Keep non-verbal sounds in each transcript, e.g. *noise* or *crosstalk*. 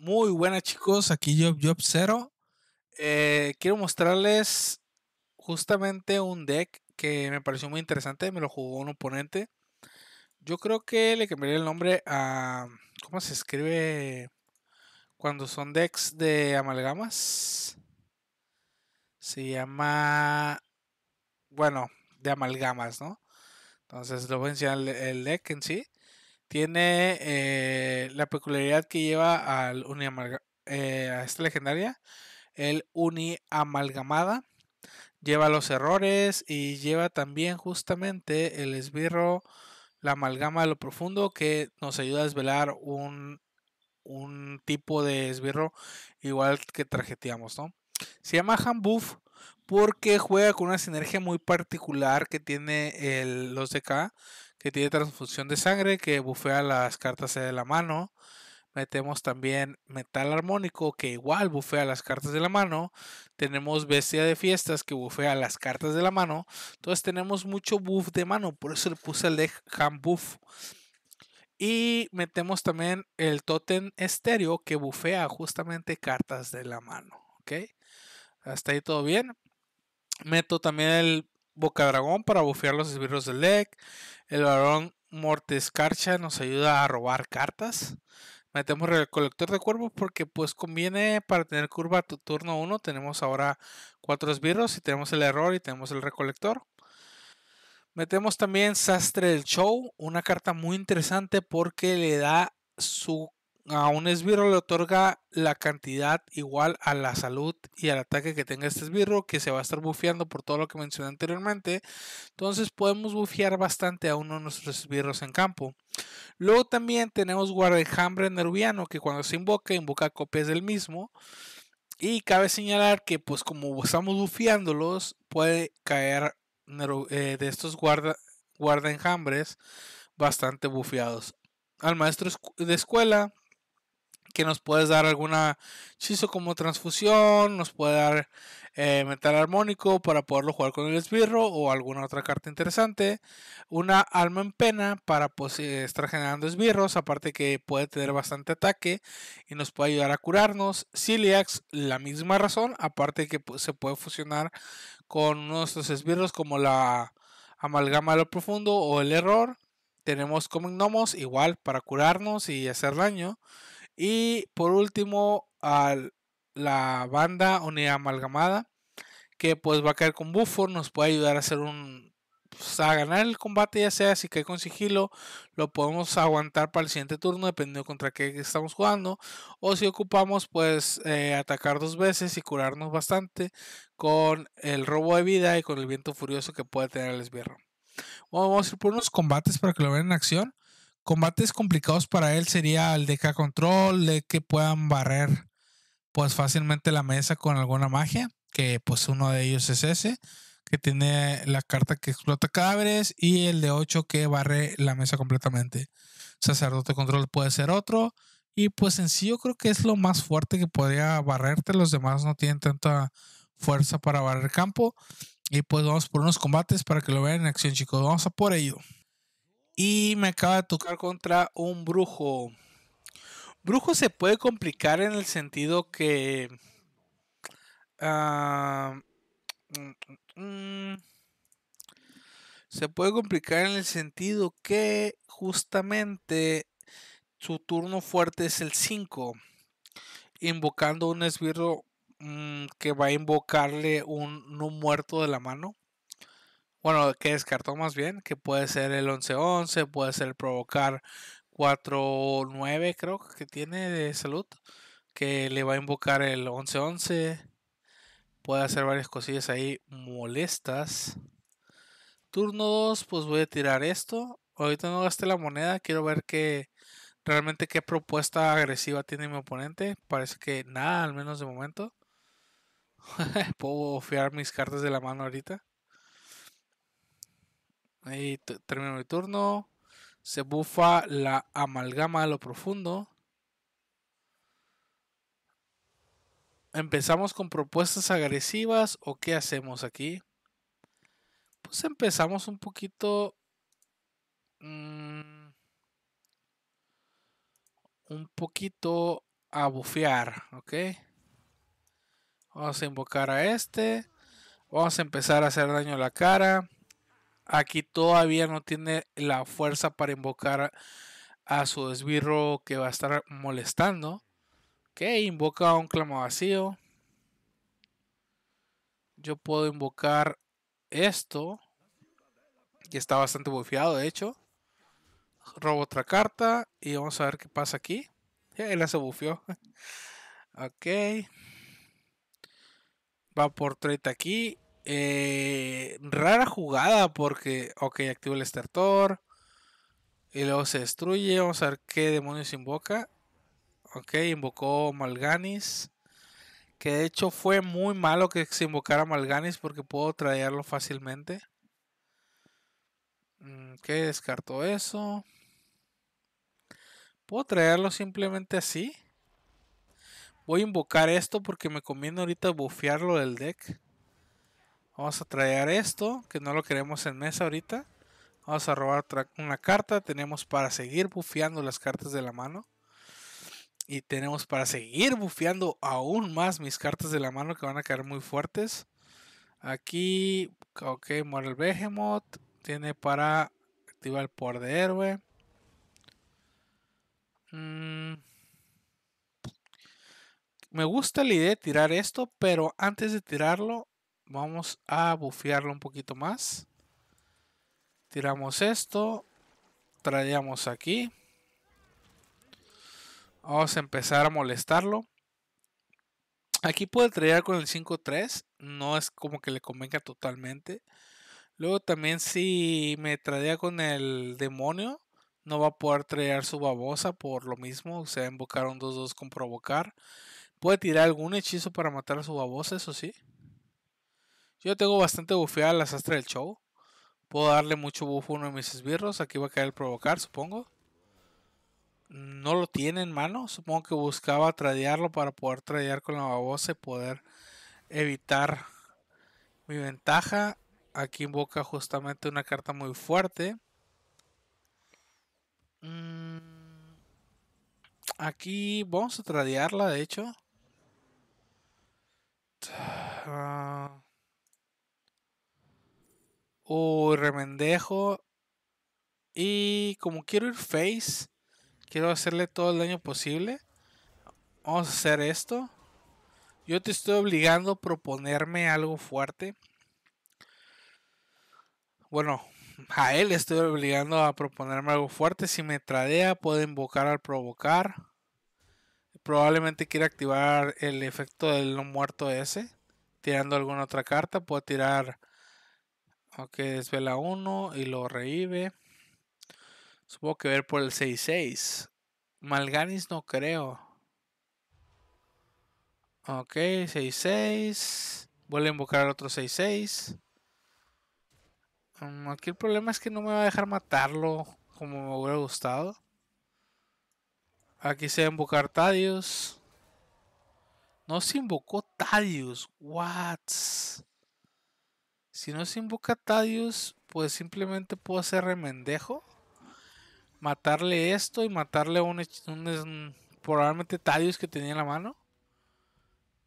Muy buenas chicos, aquí Job Job eh, quiero mostrarles justamente un deck que me pareció muy interesante, me lo jugó un oponente. Yo creo que le cambiaría el nombre a... ¿Cómo se escribe cuando son decks de amalgamas? Se llama... Bueno, de amalgamas, ¿no? Entonces lo voy a enseñar el deck en sí. Tiene eh, la peculiaridad que lleva al uni eh, a esta legendaria, el Uni Amalgamada Lleva los errores y lleva también justamente el esbirro, la amalgama de lo profundo que nos ayuda a desvelar un, un tipo de esbirro igual que trajeteamos, ¿no? Se llama hambuff porque juega con una sinergia muy particular que tiene el, los DK, que tiene transfusión de sangre, que bufea las cartas de la mano. Metemos también metal armónico, que igual bufea las cartas de la mano. Tenemos bestia de fiestas, que bufea las cartas de la mano. Entonces tenemos mucho buff de mano, por eso le puse el de hand buff. Y metemos también el totem estéreo, que bufea justamente cartas de la mano. ¿Ok? Hasta ahí todo bien. Meto también el Boca Dragón para bufear los esbirros del leg. El varón Mortescarcha nos ayuda a robar cartas. Metemos recolector de cuervos porque pues conviene para tener curva tu turno 1. Tenemos ahora cuatro esbirros y tenemos el error y tenemos el recolector. Metemos también Sastre del Show, una carta muy interesante porque le da su a un esbirro le otorga la cantidad igual a la salud y al ataque que tenga este esbirro, que se va a estar bufeando por todo lo que mencioné anteriormente. Entonces podemos bufear bastante a uno de nuestros esbirros en campo. Luego también tenemos enjambre nerviano, que cuando se invoca, invoca copias del mismo. Y cabe señalar que pues como estamos bufeándolos, puede caer eh, de estos guarda, guarda enjambres bastante bufeados. Al maestro de escuela que nos puedes dar alguna hechizo como transfusión, nos puede dar eh, metal armónico para poderlo jugar con el esbirro o alguna otra carta interesante. Una alma en pena para pues, eh, estar generando esbirros, aparte que puede tener bastante ataque y nos puede ayudar a curarnos. Ciliax, la misma razón, aparte que pues, se puede fusionar con nuestros esbirros como la amalgama de lo profundo o el error. Tenemos como Gnomos igual para curarnos y hacer daño. Y por último, a la banda amalgamada que pues va a caer con buffer, nos puede ayudar a hacer un pues, a ganar el combate, ya sea si cae con sigilo, lo podemos aguantar para el siguiente turno, dependiendo contra qué estamos jugando, o si ocupamos, pues eh, atacar dos veces y curarnos bastante con el robo de vida y con el viento furioso que puede tener el esbirro. vamos a ir por unos combates para que lo vean en acción combates complicados para él sería el de K control, de que puedan barrer pues fácilmente la mesa con alguna magia, que pues uno de ellos es ese, que tiene la carta que explota cadáveres y el de 8 que barre la mesa completamente. Sacerdote control puede ser otro y pues en sí yo creo que es lo más fuerte que podría barrerte, los demás no tienen tanta fuerza para barrer campo y pues vamos por unos combates para que lo vean en acción chicos, vamos a por ello. Y me acaba de tocar contra un brujo. Brujo se puede complicar en el sentido que... Ah, mm, mm, mm, se puede complicar en el sentido que justamente su turno fuerte es el 5. Invocando un esbirro que va a invocarle un no muerto de la mano bueno, que descartó más bien, que puede ser el 11-11, puede ser provocar 4-9, creo que tiene de salud, que le va a invocar el 11-11. Puede hacer varias cosillas ahí molestas. Turno 2, pues voy a tirar esto. Ahorita no gasté la moneda, quiero ver que realmente qué propuesta agresiva tiene mi oponente. Parece que nada, al menos de momento. *laughs* Puedo fiar mis cartas de la mano ahorita. Ahí termino mi turno. Se bufa la amalgama a lo profundo. ¿Empezamos con propuestas agresivas o qué hacemos aquí? Pues empezamos un poquito... Mm, un poquito a bufear, ¿ok? Vamos a invocar a este. Vamos a empezar a hacer daño a la cara aquí todavía no tiene la fuerza para invocar a su esbirro que va a estar molestando. Que invoca a un clamo vacío. Yo puedo invocar esto. Que está bastante bufiado, de hecho. Robo otra carta. Y vamos a ver qué pasa aquí. *laughs* Él se bufió. *laughs* ok. Va por 30 aquí. Eh, rara jugada porque, ok, activo el estertor. Y luego se destruye. Vamos a ver qué demonios invoca. Ok, invocó Malganis. Que de hecho fue muy malo que se invocara Malganis porque puedo traerlo fácilmente. Mm, ok, descarto eso. Puedo traerlo simplemente así. Voy a invocar esto porque me conviene ahorita bufearlo del deck. Vamos a traer esto, que no lo queremos en mesa ahorita. Vamos a robar una carta. Tenemos para seguir bufeando las cartas de la mano. Y tenemos para seguir bufeando aún más mis cartas de la mano que van a caer muy fuertes. Aquí, ok, muere el Behemoth. Tiene para activar el poder de héroe. Mm. Me gusta la idea de tirar esto, pero antes de tirarlo, Vamos a bufearlo un poquito más. Tiramos esto. Traíamos aquí. Vamos a empezar a molestarlo. Aquí puede traer con el 5-3. No es como que le convenga totalmente. Luego también si me traía con el demonio, no va a poder traer su babosa por lo mismo. O sea, invocar un 2-2 con provocar. Puede tirar algún hechizo para matar a su babosa, eso sí. Yo tengo bastante bufeada la sastre del show. Puedo darle mucho bufo a uno de mis esbirros. Aquí va a caer el provocar, supongo. No lo tiene en mano. Supongo que buscaba tradearlo para poder tradear con la babosa y poder evitar mi ventaja. Aquí invoca justamente una carta muy fuerte. Mm, aquí vamos a tradearla, de hecho. Ah, o remendejo. Y como quiero ir face, quiero hacerle todo el daño posible. Vamos a hacer esto. Yo te estoy obligando a proponerme algo fuerte. Bueno, a él estoy obligando a proponerme algo fuerte. Si me tradea, puedo invocar al provocar. Probablemente quiera activar el efecto del no muerto ese. Tirando alguna otra carta, puedo tirar Ok, desvela 1 y lo revive. Supongo que ver por el 6-6. Malganis no creo. Ok, 6-6. Vuelve a invocar otro 6-6. Mm, aquí el problema es que no me va a dejar matarlo como me hubiera gustado. Aquí se va a invocar Tadius. No se invocó Tadius. What? Si no se invoca Tadius, pues simplemente puedo hacer remendejo. Matarle esto y matarle un, un probablemente Tadius que tenía en la mano.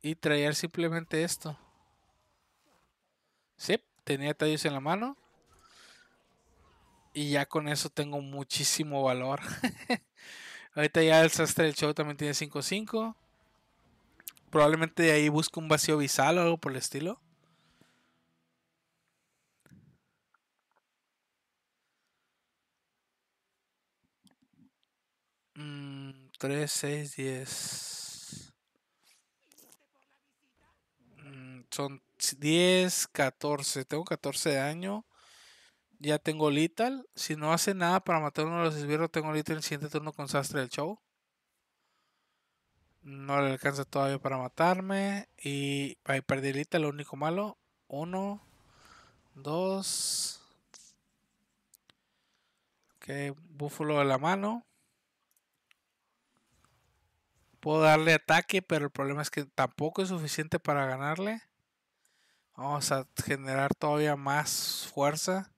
Y traer simplemente esto. Sí, tenía Tadius en la mano. Y ya con eso tengo muchísimo valor. *laughs* Ahorita ya el sastre del show también tiene 5-5. Probablemente de ahí busco un vacío visal o algo por el estilo. 3, 6, 10. Son 10, 14. Tengo 14 de daño. Ya tengo lital. Si no hace nada para matar uno de los esbirros, tengo Lital en el siguiente turno con Sastre del Show. No le alcanza todavía para matarme. Y ahí perdí Lital, lo único malo. 1, 2. Ok, búfalo de la mano. Puedo darle ataque, pero el problema es que tampoco es suficiente para ganarle. Vamos a generar todavía más fuerza.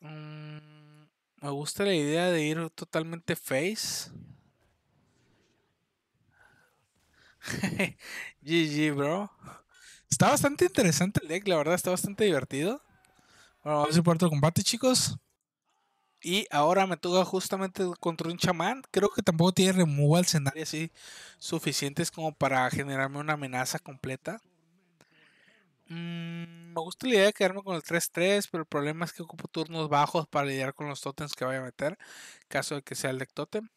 Mm, me gusta la idea de ir totalmente face. GG, *laughs* bro. Está bastante interesante el deck, la verdad, está bastante divertido. Bueno, vamos a ir por otro combate, chicos. Y ahora me toca justamente contra un chamán. Creo que tampoco tiene removal escenario así suficientes como para generarme una amenaza completa. Mm, me gusta la idea de quedarme con el 3-3, pero el problema es que ocupo turnos bajos para lidiar con los Totems que vaya a meter, caso de que sea el deck totem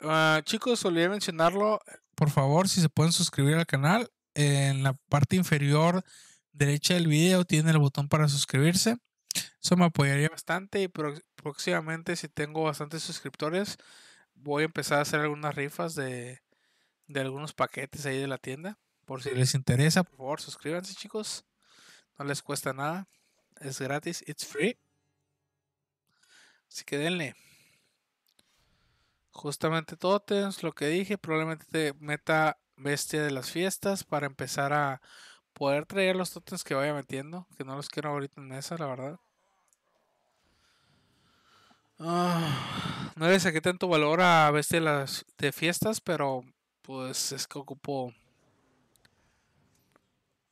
ah, chicos, olvidé mencionarlo. Por favor, si se pueden suscribir al canal. En la parte inferior derecha del video tiene el botón para suscribirse. Eso me apoyaría bastante y próximamente si tengo bastantes suscriptores voy a empezar a hacer algunas rifas de, algunos paquetes ahí de la tienda. Por si les interesa, por favor, suscríbanse chicos. No les cuesta nada. Es gratis, it's free. Así que denle. Justamente Totems, lo que dije, probablemente te meta bestia de las fiestas para empezar a poder traer los totems que vaya metiendo, que no los quiero ahorita en esa, la verdad. Ah, no le saqué tanto valor a veces de, de fiestas, pero pues es que ocupo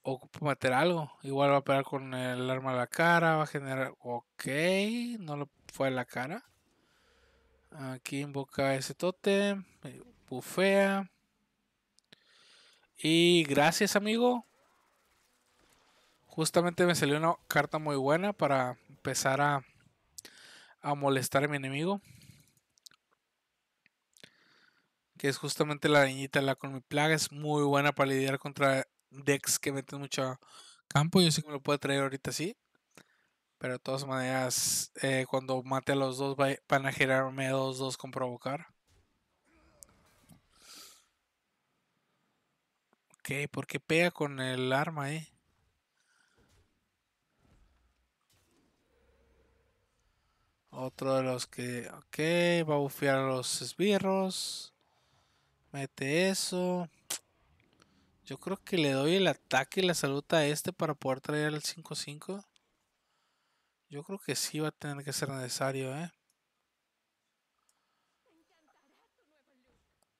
ocupo meter algo. Igual va a pegar con el arma a la cara, va a generar... Ok, no lo fue a la cara. Aquí invoca ese totem, eh, bufea. Y gracias amigo Justamente me salió una carta muy buena para empezar a, a molestar a mi enemigo. Que es justamente la niñita la con mi plaga. Es muy buena para lidiar contra decks que meten mucho campo. Yo sé que me lo puede traer ahorita sí. Pero de todas maneras, eh, cuando mate a los dos, van a girarme dos dos con provocar. Ok, porque pega con el arma, eh? Otro de los que. Ok, va a bufear los esbirros. Mete eso. Yo creo que le doy el ataque y la salud a este para poder traer el 5-5. Yo creo que sí va a tener que ser necesario, ¿eh?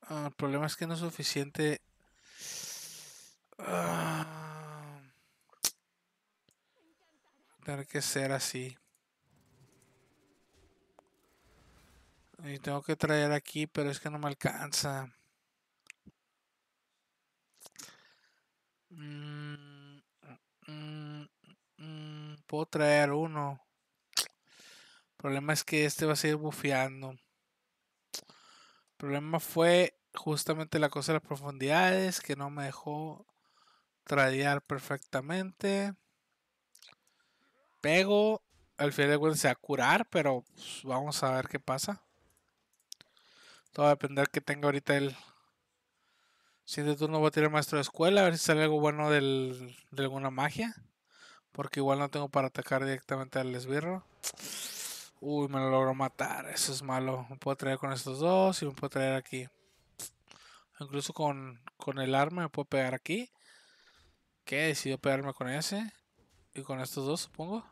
Ah, el problema es que no es suficiente. Ah. tener que ser así. Y tengo que traer aquí, pero es que no me alcanza. Mm, mm, mm, puedo traer uno. El problema es que este va a seguir bufeando. El problema fue justamente la cosa de las profundidades que no me dejó tradear perfectamente. Pego. Al final de cuentas se va a curar, pero pues, vamos a ver qué pasa. Todo va a depender que tenga ahorita el siguiente turno. Voy a tirar maestro de escuela, a ver si sale algo bueno de alguna magia. Porque igual no tengo para atacar directamente al esbirro. Uy, me lo logró matar. Eso es malo. Me puedo traer con estos dos y me puedo traer aquí. Incluso con, con el arma me puedo pegar aquí. Que decidió pegarme con ese. Y con estos dos, supongo.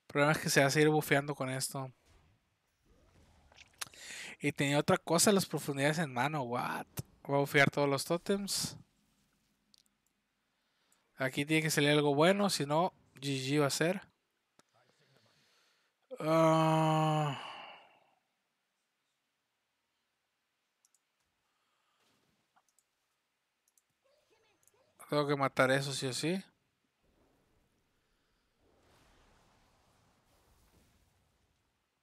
El problema es que se va a seguir bufeando con esto. Y tenía otra cosa, las profundidades en mano. What? Voy a bufiar todos los tótems. Aquí tiene que salir algo bueno, si no, GG va a ser. Ah. Tengo que matar eso sí o sí.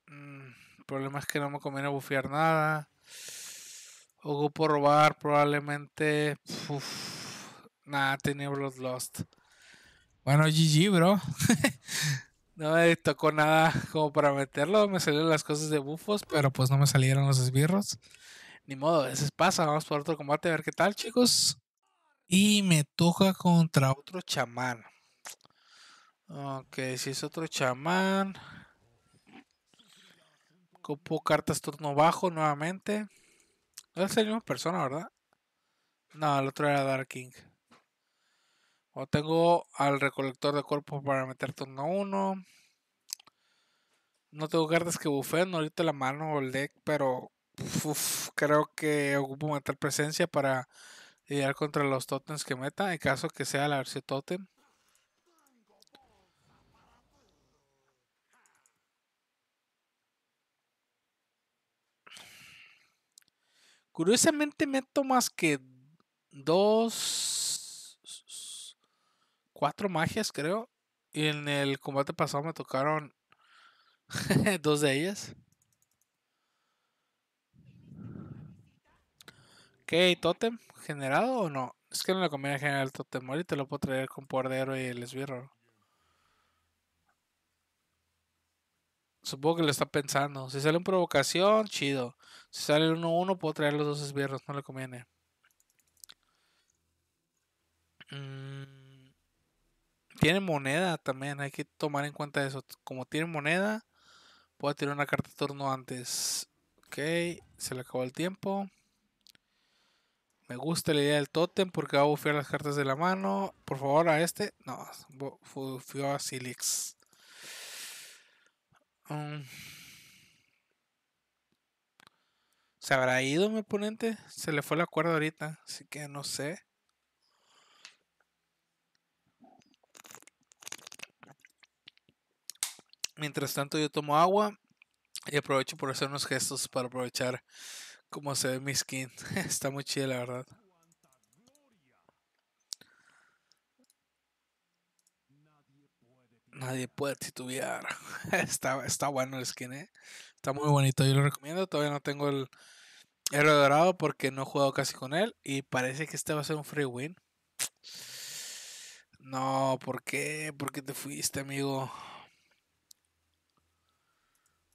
Mm. El problema es que no me conviene bufear nada. O por robar probablemente. Nada, tenía los Lost. Bueno, GG, bro. *laughs* no me tocó nada como para meterlo. Me salieron las cosas de bufos, pero pues no me salieron los esbirros. Ni modo, a veces pasa. Vamos por otro combate a ver qué tal, chicos. Y me toca contra otro chamán. Ok, si es otro chamán ocupo cartas turno bajo nuevamente. No es la misma persona, ¿verdad? No, el otro era Dark King. O tengo al recolector de cuerpos para meter turno 1. No tengo cartas que no ahorita la mano o el deck, pero uf, creo que ocupo meter presencia para lidiar contra los totems que meta, en caso que sea la versión totem. Curiosamente meto más que dos, cuatro magias creo. Y en el combate pasado me tocaron *laughs* dos de ellas. Ok, totem generado o no? Es que no le conviene generar el totem. Ahorita lo puedo traer con héroe y el esbirro. supongo que lo está pensando. Si sale en provocación, chido. Si sale 1-1, puedo traer los dos esbirros, no le conviene. Mm, tiene moneda también, hay que tomar en cuenta eso. Como tiene moneda, puedo tirar una carta de turno antes. Ok, se le acabó el tiempo. Me gusta la idea del tótem porque va a bufiar las cartas de la mano. Por favor, a este. No, bufió a Silix. Um, ¿Se habrá ido mi oponente? Se le fue la cuerda ahorita, así que no sé. Mientras tanto yo tomo agua y aprovecho por hacer unos gestos para aprovechar cómo se ve mi skin. *laughs* Está muy chida la verdad. Nadie puede titubear. *laughs* está, está bueno el skin, ¿eh? Está muy bonito, yo lo recomiendo. Todavía no tengo el héroe dorado porque no he jugado casi con él. Y parece que este va a ser un free win. No, ¿por qué? ¿Por qué te fuiste, amigo?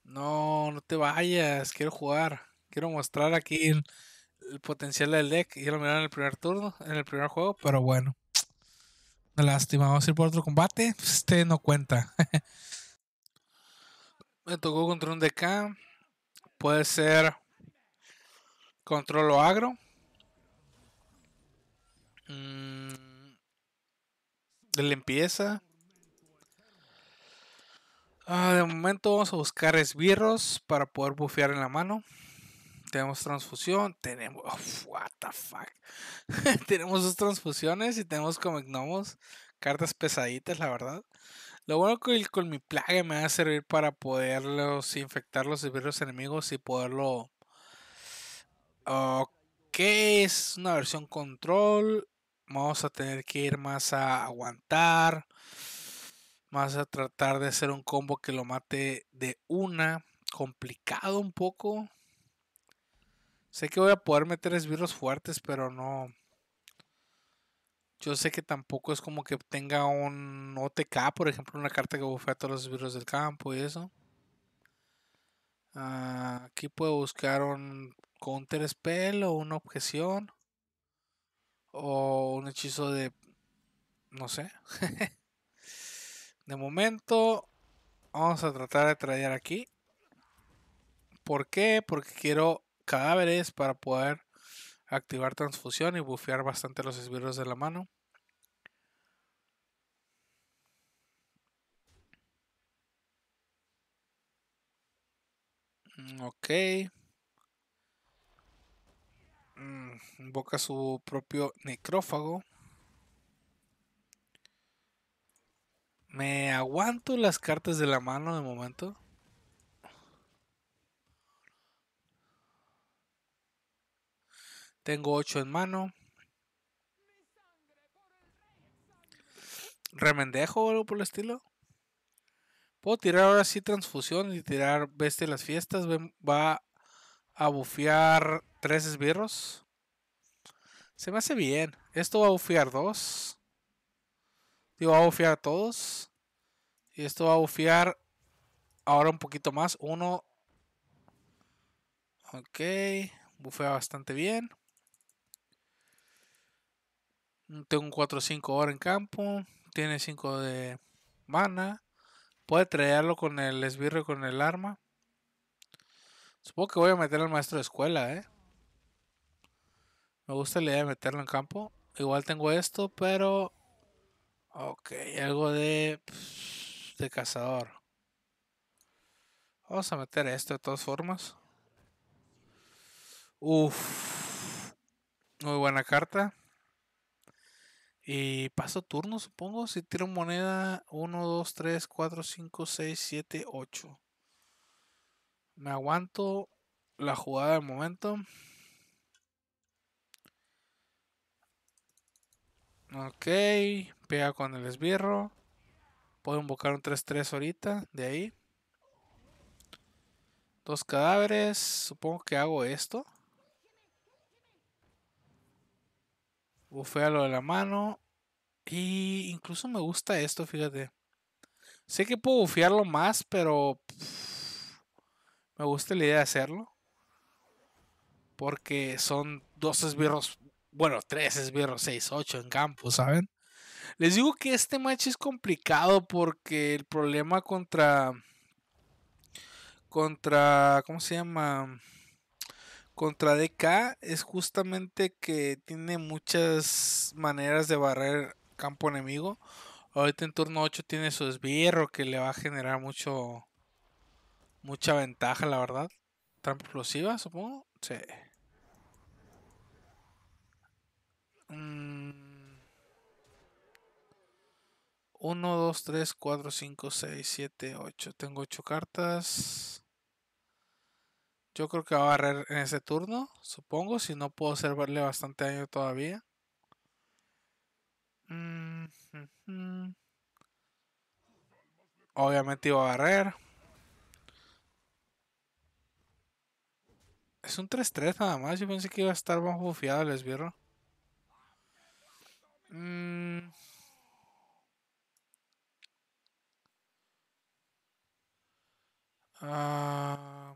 No, no te vayas. Quiero jugar. Quiero mostrar aquí el, potencial del deck. Quiero lo en el primer turno, en el primer juego, pero bueno lástima. Vamos a ir por otro combate. *laughs* Este no cuenta. *laughs* Me tocó contra un DK. Puede ser control controlo agro. Mm, de limpieza. Ah, de momento vamos a buscar esbirros para poder bufear en la mano tenemos transfusión, tenemos. what the fuck. *laughs* tenemos dos transfusiones y tenemos como gnomos. Cartas pesaditas, la verdad. Lo bueno que con mi plaga me va a servir para poderlos Infectar los virus los enemigos y poderlo. Ok, es una versión control. Vamos a tener que ir más a aguantar. Más a tratar de hacer un combo que lo mate de una. Complicado un poco Sé que voy a poder meter esbirros fuertes, pero no. Yo sé que tampoco es como que tenga un OTK, por ejemplo, una carta que bufea todos los esbirros del campo y eso. Ah, aquí puedo buscar un counter spell o una objeción. O un hechizo de... No sé. *laughs* de momento vamos a tratar de traer aquí. ¿Por qué? Porque quiero cadáveres para poder activar transfusión y bufear bastante los esbirros de la mano. Mm, ok. Mm, invoca su propio necrófago. Me aguanto las cartas de la mano de momento. Tengo 8 en mano. Remendejo o algo por el estilo. Puedo tirar ahora sí transfusión y tirar bestia de las fiestas. Va a bufear tres esbirros. Se me hace bien. Esto va a bufear dos. Digo, va a bufear a todos. Y esto va a bufear ahora un poquito más. Uno. Ok. Bufea bastante bien. Mm, tengo un 4-5 ahora en campo. Tiene 5 de mana. Puede traerlo con el esbirro con el arma. Supongo que voy a meter al maestro de escuela, ¿eh? Me gusta la idea de meterlo en campo. Igual tengo esto, pero... Ok, algo de... De cazador. Vamos a meter esto de todas formas. Uff. Muy buena carta. Y paso turno, supongo. Si tiro moneda, 1, 2, 3, 4, 5, 6, 7, 8. Me aguanto la jugada del momento. Ok, pega con el esbirro. Puedo invocar un 3-3 ahorita, de ahí. Dos cadáveres, supongo que hago esto. Bufea lo de la mano. Y incluso me gusta esto, fíjate. Sé que puedo bufiarlo más, pero me gusta la idea de hacerlo. Porque son dos esbirros, bueno, tres esbirros, seis, ocho en campo, ¿saben? Les digo que este match es complicado porque el problema contra... Contra... ¿Cómo se llama? Contra DK es justamente que tiene muchas maneras de barrer campo enemigo. Ahorita en turno 8 tiene su esbirro que le va a generar mucho mucha ventaja, la verdad. Trampa explosiva, supongo. Sí. 1, 2, 3, 4, 5, 6, 7, 8. Tengo 8 cartas. Yo creo que va a barrer en ese turno, supongo. Si no puedo hacerle bastante daño todavía. Obviamente iba a barrer. Es un 3-3 nada más. Yo pensé que iba a estar Bajo bufiado el esbirro. Mm. Ah.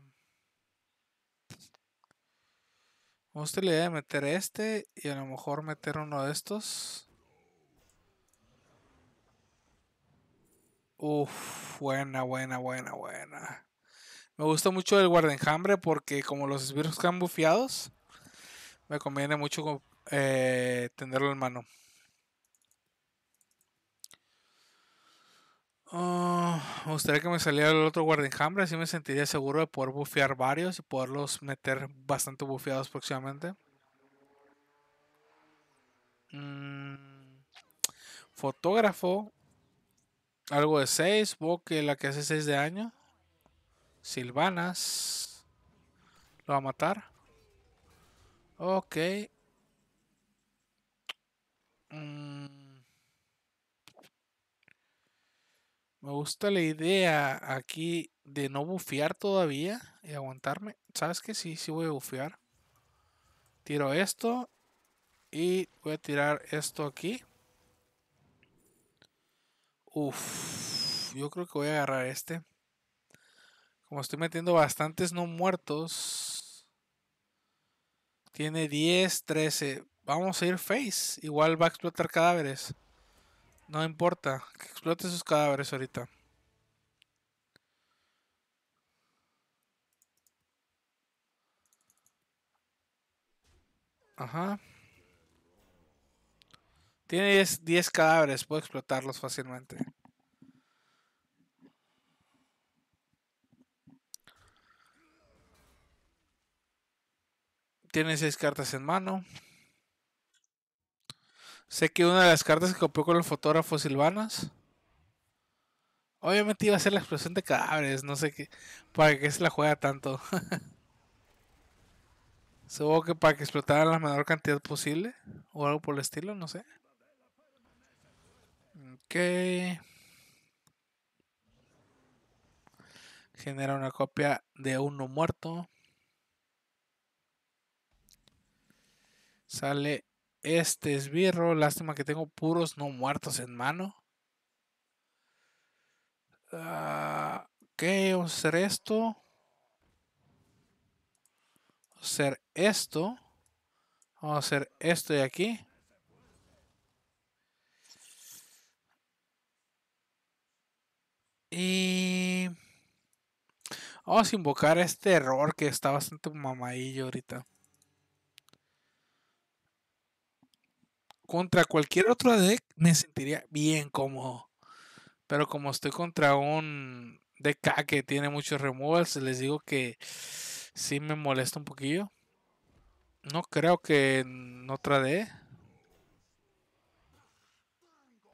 Me gusta la idea de meter este y a lo mejor meter uno de estos. Uf, buena, buena, buena, buena. Me gusta mucho el guardenjambre porque como los esbirros están bufiados me conviene mucho eh, tenerlo en mano. Ah, me gustaría que me saliera el otro guardenjambre, así me sentiría seguro de poder bufear varios y poderlos meter bastante bufiados próximamente. Mm, fotógrafo, algo de 6, Boque, la que hace 6 de año Silvanas. Lo va a matar. Ok. Mm. Me gusta la idea aquí de no bufear todavía y aguantarme. ¿Sabes qué? Sí, sí voy a bufear. Tiro esto y voy a tirar esto aquí. Uf, yo creo que voy a agarrar este. Como estoy metiendo bastantes no muertos. Tiene 10, 13. Vamos a ir face. Igual va a explotar cadáveres. No importa. Que explote sus cadáveres ahorita. Ajá. Tiene 10, cadáveres, puedo explotarlos fácilmente. Tiene 6 cartas en mano. Sé que una de las cartas que copió con el fotógrafo Silvanas. Obviamente iba a ser la explosión de cadáveres, no sé qué. ¿Para qué se la juega tanto? *laughs* Supongo que para que explotaran la menor cantidad posible o algo por el estilo, no sé que Genera una copia de uno muerto. Sale este esbirro. Lástima que tengo puros no muertos en mano. Ah, que ok, vamos a hacer esto. Vamos hacer esto. Vamos a hacer esto de aquí. Y. Eh, vamos a invocar este error que está bastante mamadillo ahorita. Contra cualquier otro deck me sentiría bien cómodo. Pero como estoy contra un deck que tiene muchos removals, les digo que sí me molesta un poquillo. No creo que en otra deck.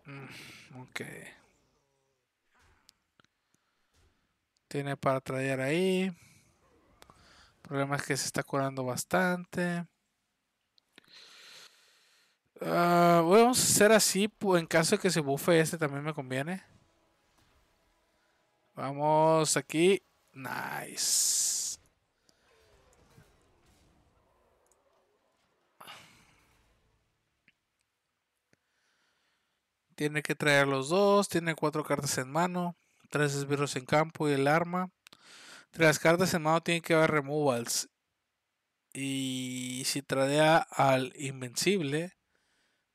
Mm, ok. Tiene para traer ahí. problema es que se está curando bastante. Ah, vamos a hacer así. En caso de que se bufe este también me conviene. Vamos aquí. Nice. Tiene que traer los dos. Tiene cuatro cartas en mano tres esbirros en campo y el arma. Entre las cartas en mano tiene que haber removals. Y si tradea al invencible,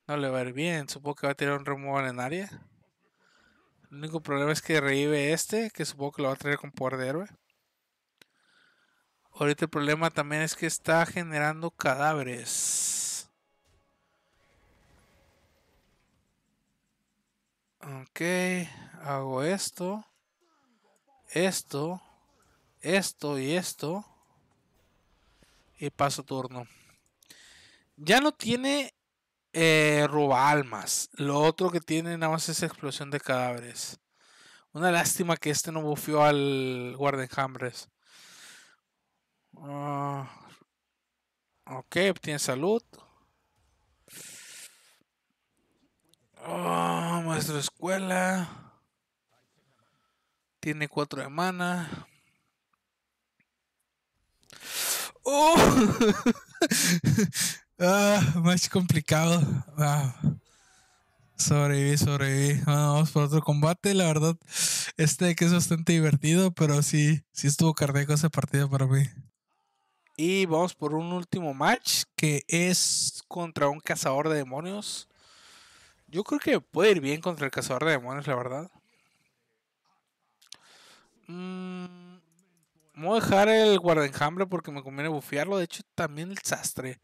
no le va a ir bien. Supongo que va a tirar un removal en área. El único problema es que revive este, que supongo que lo va a traer con poder de héroe. Ahorita el problema también es que está generando cadáveres. Ok hago esto, esto, esto y esto. Y paso turno. Ya no tiene eh, roba almas. Lo otro que tiene nada más es explosión de cadáveres. Una lástima que este no bufió al guardenjambres. Enjambres... Ah, ok, obtiene salud. Oh, escuela. Tiene 4 de mana. ¡Oh! *laughs* ah, más complicado. Ah. Sobreviví, sobreviví. Ah, vamos por otro combate. La verdad, este que es bastante divertido, pero sí, sí estuvo cardíaco ese partido para mí. Y vamos por un último match que es contra un cazador de demonios. Yo creo que puede ir bien contra el cazador de demonios, la verdad. Mm, voy a dejar el enjambre porque me conviene bufiarlo. De hecho, también el sastre.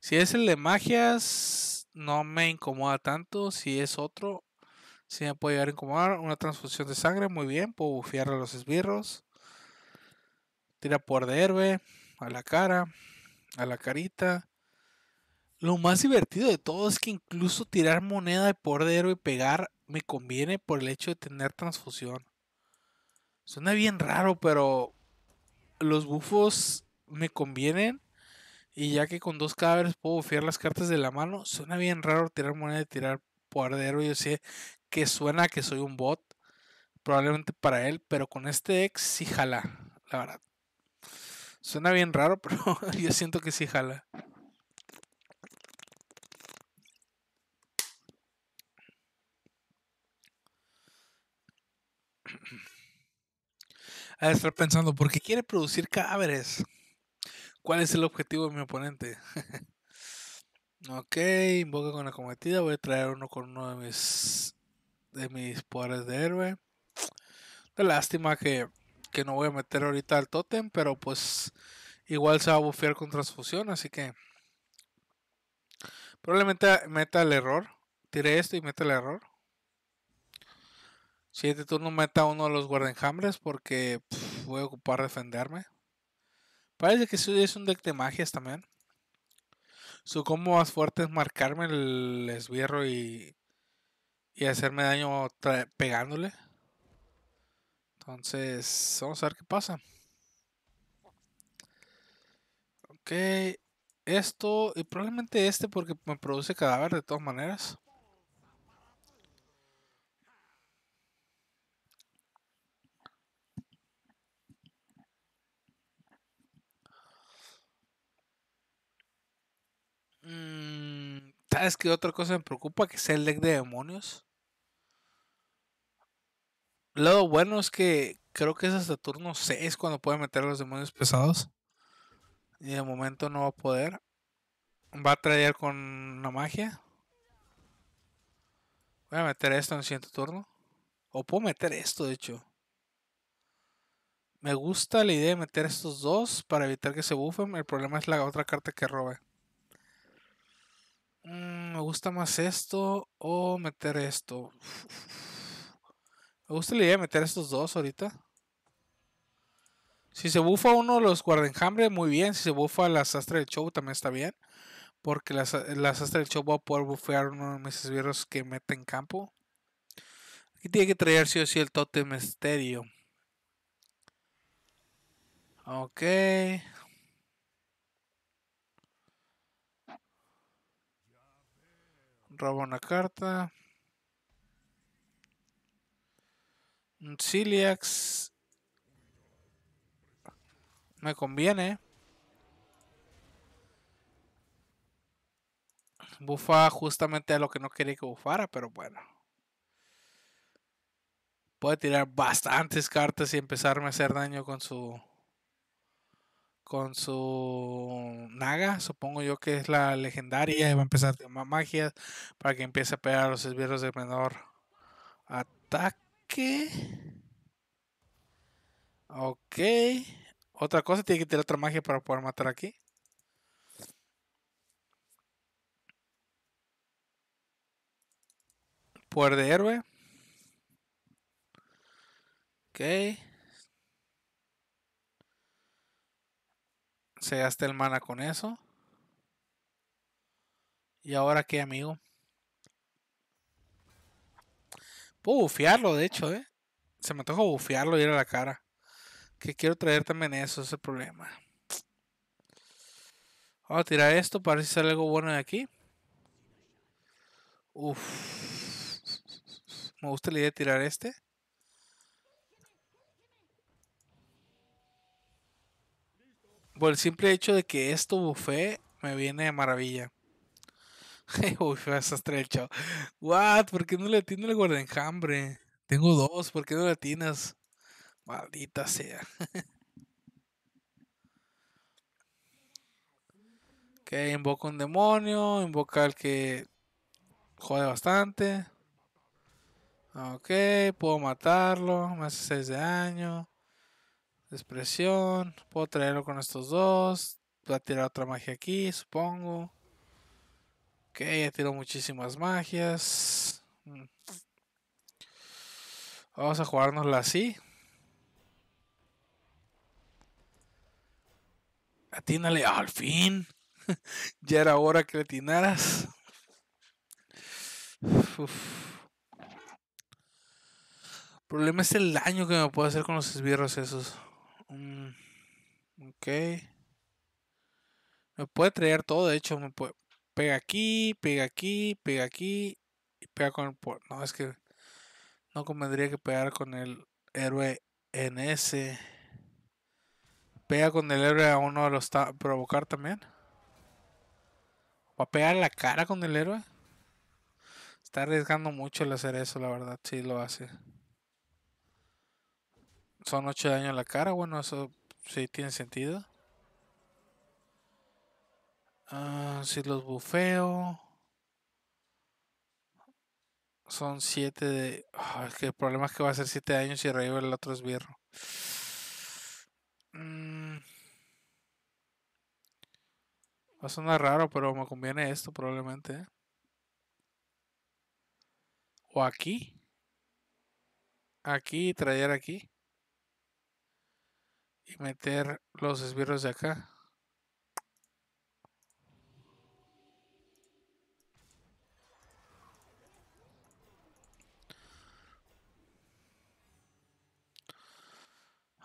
Si es el de magias, no me incomoda tanto. Si es otro, sí me puede llegar a incomodar. Una transfusión de sangre, muy bien. Puedo bufiar a los esbirros. Tira por de herbe, a la cara, a la carita. Lo más divertido de todo es que incluso tirar moneda de poder de héroe y pegar me conviene por el hecho de tener transfusión. Suena bien raro, pero los bufos me convienen. Y ya que con dos cadáveres puedo bufiar las cartas de la mano, suena bien raro tirar moneda y tirar poder de Yo sé que suena que soy un bot, probablemente para él, pero con este ex sí jala, la verdad. Suena bien raro, *laughs* pero yo siento que sí jala. *clears throat* a estar pensando, ¿por qué quiere producir cadáveres? ¿Cuál es el objetivo de mi oponente? *laughs* ok, invoca con la cometida. Voy a traer uno con uno de mis, poderes de héroe. De lástima que, no voy a meter ahorita al tótem, pero pues igual se va a bufear con transfusión, así que probablemente meta el error. Tire esto y meta el error turno turno meta uno de los guardenjambres porque voy a ocupar defenderme. Parece que es un deck de magias también. Su combo más fuerte es marcarme el esbierro y, y hacerme daño pegándole. Entonces, vamos a ver qué pasa. Ok, esto y probablemente este porque me produce cadáver de todas maneras. Es que otra cosa me preocupa? Que sea el deck de demonios. Lo bueno es que creo que es hasta turno 6 cuando puede meter los demonios pesados. Y de momento no va a poder. Va a traer con una magia. Voy a meter esto en el siguiente turno. O puedo meter esto, de hecho. Me gusta la idea de meter estos dos para evitar que se bufen. El problema es la otra carta que robe. Mm, me gusta más esto o meter esto. *laughs* Me gusta la idea de meter estos dos ahorita. Si se bufa uno los guardenjambre, muy bien. Si se bufa la sastre del show, también está bien. Porque la, la sastre del show va a poder bufear uno de mis esbirros que mete en campo. Aquí tiene que traer sí o sí el totem estéreo. Ok. Robo una carta. Un Ciliax. Me conviene. Bufa justamente a lo que no quería que bufara, pero bueno. Puede tirar bastantes cartas y empezarme a hacer daño con su con su naga, supongo yo que es la legendaria, y va a empezar a magia para que empiece a pegar los esbirros de menor ataque. Ok. Otra cosa, tiene que tener otra magia para poder matar aquí. Poder de héroe. Ok. Se gasta el mana con eso. ¿Y ahora qué, amigo? Puedo bufearlo, de hecho, ¿eh? Se me antoja bufearlo y ir a la cara. Que quiero traer también eso, ese problema. Vamos a tirar esto para ver si sale algo bueno de aquí. uff Me gusta la idea de tirar este. por el simple hecho de que esto bufé me viene de maravilla. *laughs* Uy, esa estrecho. What? ¿Por qué no le tienes el enjambre Tengo dos, ¿por qué no le atinas? Maldita sea. Ok, *laughs* invoco invoca un demonio, invoca al que jode bastante. Ok, puedo matarlo, me hace 6 de daño. Expresión. Puedo traerlo con estos dos. Voy a tirar otra magia aquí, supongo. Ok, ya tiró muchísimas magias. Mm. Vamos a jugárnosla así. Atínale, al fin. *laughs* ya era hora que le atinaras. El problema es el daño que me puedo hacer con los esbirros esos mm ok. Me puede traer todo, de hecho, me puede... Pega aquí, pega aquí, pega aquí. Y pega con el... No, es que no convendría que pegar con el héroe en ese. Pega con el héroe a uno de los... provocar también. O a pegar la cara con el héroe? Está arriesgando mucho el hacer eso, la verdad. Sí, lo hace. Son 8 de en la cara, bueno, eso sí tiene sentido. Ah, si los bufeo. Son 7 de. Ah, que el problema es que va a ser 7 daños Si arriba el otro es mm. Va a sonar raro, pero me conviene esto probablemente. ¿eh? O aquí. Aquí, traer aquí y meter los esbirros de acá.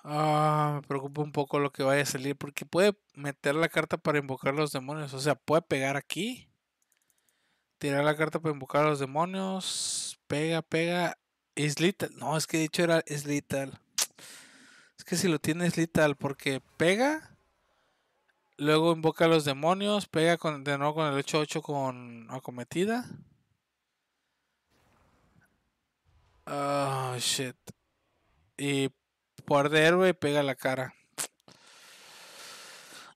Ah, me preocupa un poco lo que vaya a salir porque puede meter la carta para invocar los demonios. O sea, puede pegar aquí. Tirar la carta para invocar a los demonios. Pega, pega. Es No, es que dicho era es es que si lo tienes literal porque pega, luego invoca a los demonios, pega con, de nuevo con el 8-8 con acometida. Oh, shit. Y por de héroe y pega la cara.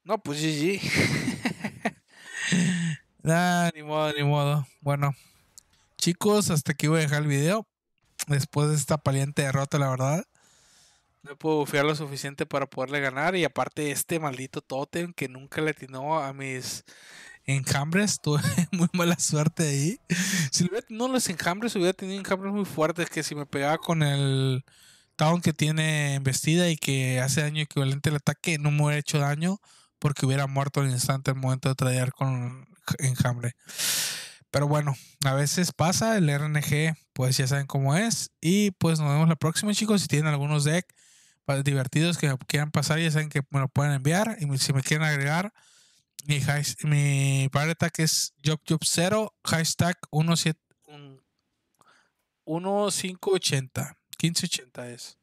No, pues GG. *laughs* ni modo, ni modo. Bueno, chicos, hasta aquí voy a dejar el video. Después de esta paliente derrota, la verdad. No puedo bufear lo suficiente para poderle ganar. Y aparte, este maldito Totem que nunca le atinó a mis enjambres. *laughs* Tuve muy mala suerte ahí. Si no los enjambres, hubiera tenido enjambres muy fuertes. Que si me pegaba con el Town que tiene vestida y que hace daño equivalente al ataque, no me hubiera hecho daño porque hubiera muerto al instante al momento de tradear con enjambre. Pero bueno, a veces pasa el RNG, pues ya saben cómo es. Y pues nos vemos la próxima, chicos. Si tienen algunos decks divertidos que quieran pasar, ya saben que me lo pueden enviar. Y si me quieren agregar, mi, mi que es JobJob0, hashtag 1580. 1580 es.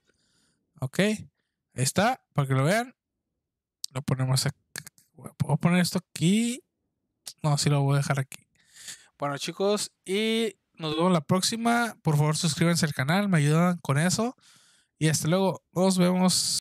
Ok. está, para que lo vean. Lo ponemos aquí. Puedo poner esto aquí. No, si lo voy a dejar aquí. Bueno, chicos, y nos vemos la próxima. Por favor, suscríbanse al canal, me ayudan con eso. Y hasta luego, nos vemos.